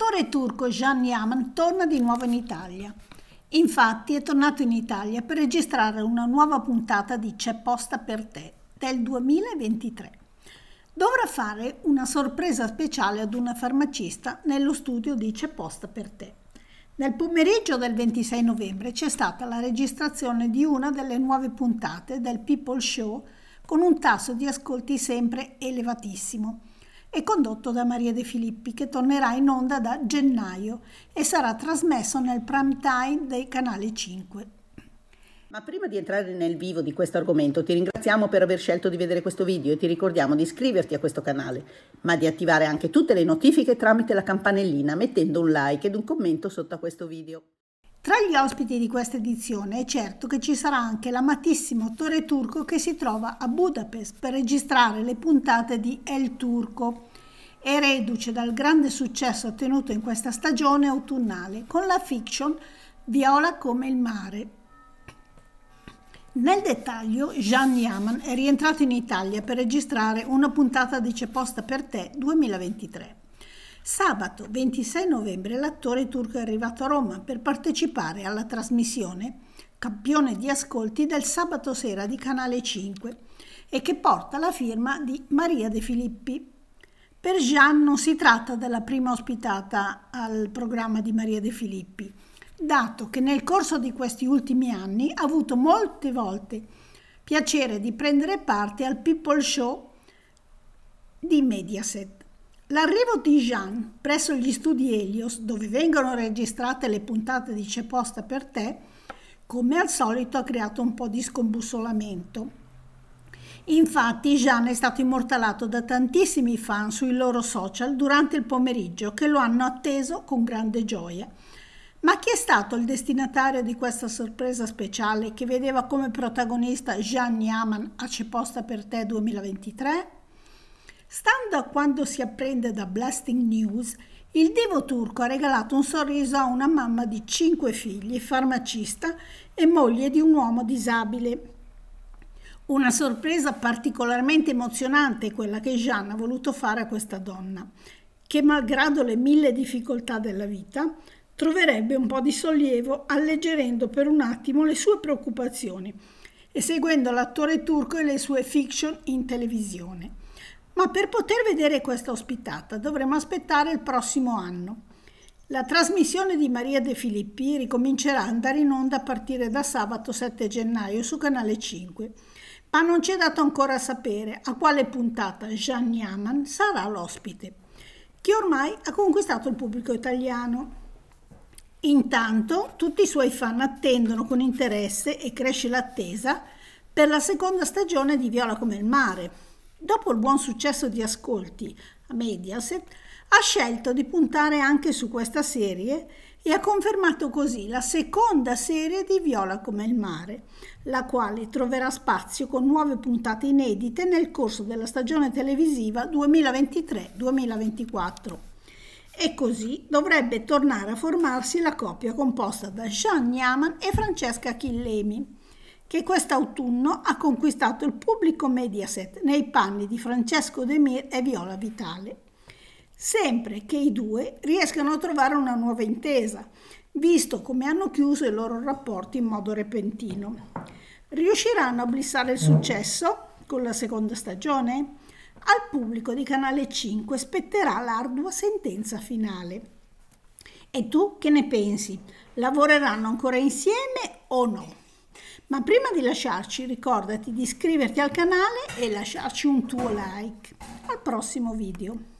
L'attore turco Jean Yaman torna di nuovo in Italia. Infatti è tornato in Italia per registrare una nuova puntata di C'è posta per te del 2023. Dovrà fare una sorpresa speciale ad una farmacista nello studio di C'è posta per te. Nel pomeriggio del 26 novembre c'è stata la registrazione di una delle nuove puntate del People Show con un tasso di ascolti sempre elevatissimo e condotto da Maria De Filippi, che tornerà in onda da gennaio e sarà trasmesso nel prime time dei canali 5. Ma prima di entrare nel vivo di questo argomento ti ringraziamo per aver scelto di vedere questo video e ti ricordiamo di iscriverti a questo canale, ma di attivare anche tutte le notifiche tramite la campanellina mettendo un like ed un commento sotto a questo video. Tra gli ospiti di questa edizione è certo che ci sarà anche l'amatissimo attore turco che si trova a Budapest per registrare le puntate di El Turco, e reduce dal grande successo ottenuto in questa stagione autunnale con la fiction Viola come il mare. Nel dettaglio, Jean Yaman è rientrato in Italia per registrare una puntata di C'è posta per te 2023. Sabato 26 novembre l'attore turco è arrivato a Roma per partecipare alla trasmissione campione di ascolti del sabato sera di Canale 5 e che porta la firma di Maria De Filippi. Per Jean non si tratta della prima ospitata al programma di Maria De Filippi, dato che nel corso di questi ultimi anni ha avuto molte volte piacere di prendere parte al People Show di Mediaset. L'arrivo di Jean presso gli studi Helios, dove vengono registrate le puntate di C'è posta per te, come al solito ha creato un po' di scombussolamento. Infatti Jean è stato immortalato da tantissimi fan sui loro social durante il pomeriggio che lo hanno atteso con grande gioia. Ma chi è stato il destinatario di questa sorpresa speciale che vedeva come protagonista Jean Yaman a C'è posta per te 2023? Stando a quanto si apprende da Blasting News, il divo turco ha regalato un sorriso a una mamma di cinque figli, farmacista e moglie di un uomo disabile. Una sorpresa particolarmente emozionante quella che Jeanne ha voluto fare a questa donna, che malgrado le mille difficoltà della vita, troverebbe un po' di sollievo alleggerendo per un attimo le sue preoccupazioni e seguendo l'attore turco e le sue fiction in televisione ma per poter vedere questa ospitata dovremo aspettare il prossimo anno. La trasmissione di Maria De Filippi ricomincerà ad andare in onda a partire da sabato 7 gennaio su Canale 5, ma non ci è dato ancora sapere a quale puntata Jean Yaman sarà l'ospite, che ormai ha conquistato il pubblico italiano. Intanto tutti i suoi fan attendono con interesse e cresce l'attesa per la seconda stagione di Viola come il mare, Dopo il buon successo di ascolti a Mediaset, ha scelto di puntare anche su questa serie e ha confermato così la seconda serie di Viola come il mare, la quale troverà spazio con nuove puntate inedite nel corso della stagione televisiva 2023-2024. E così dovrebbe tornare a formarsi la coppia composta da Sean Yaman e Francesca Chillemi che quest'autunno ha conquistato il pubblico Mediaset nei panni di Francesco De Mir e Viola Vitale. Sempre che i due riescano a trovare una nuova intesa, visto come hanno chiuso i loro rapporti in modo repentino. Riusciranno a blissare il successo con la seconda stagione? Al pubblico di Canale 5 spetterà l'ardua sentenza finale. E tu che ne pensi? Lavoreranno ancora insieme o no? Ma prima di lasciarci ricordati di iscriverti al canale e lasciarci un tuo like. Al prossimo video!